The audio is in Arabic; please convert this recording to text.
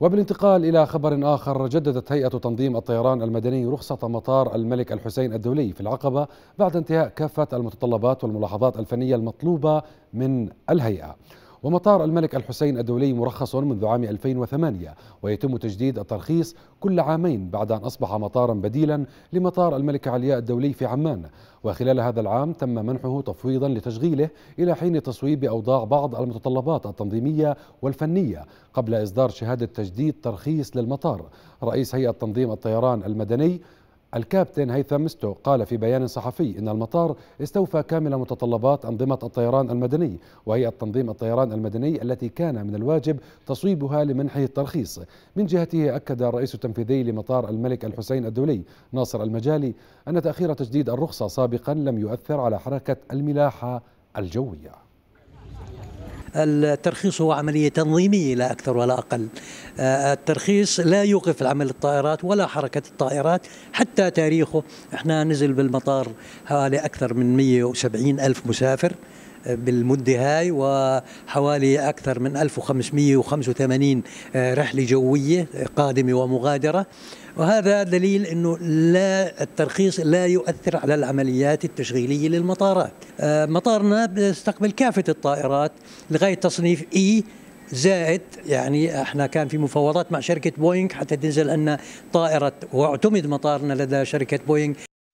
وبالانتقال إلى خبر آخر جددت هيئة تنظيم الطيران المدني رخصة مطار الملك الحسين الدولي في العقبة بعد انتهاء كافة المتطلبات والملاحظات الفنية المطلوبة من الهيئة ومطار الملك الحسين الدولي مرخص منذ عام 2008 ويتم تجديد الترخيص كل عامين بعد أن أصبح مطارا بديلا لمطار الملكة علياء الدولي في عمان وخلال هذا العام تم منحه تفويضا لتشغيله إلى حين تصويب أوضاع بعض المتطلبات التنظيمية والفنية قبل إصدار شهادة تجديد ترخيص للمطار رئيس هيئة تنظيم الطيران المدني الكابتن هيثم مستو قال في بيان صحفي ان المطار استوفى كامل متطلبات انظمه الطيران المدني وهي التنظيم الطيران المدني التي كان من الواجب تصويبها لمنحه الترخيص. من جهته اكد الرئيس التنفيذي لمطار الملك الحسين الدولي ناصر المجالي ان تاخير تجديد الرخصه سابقا لم يؤثر على حركه الملاحه الجويه. الترخيص هو عملية تنظيمية لا أكثر ولا أقل آه، الترخيص لا يوقف العمل الطائرات ولا حركة الطائرات حتى تاريخه احنا نزل بالمطار حوالي أكثر من 170 ألف مسافر بالمدة هاي وحوالي أكثر من 1585 آه، رحلة جوية قادمة ومغادرة وهذا دليل أنه لا الترخيص لا يؤثر على العمليات التشغيلية للمطارات آه، مطارنا بيستقبل كافة الطائرات لغاية تصنيف إي e زائد يعني احنا كان في مفاوضات مع شركه بوينغ حتى تنزل لنا طائره واعتمد مطارنا لدى شركه بوينغ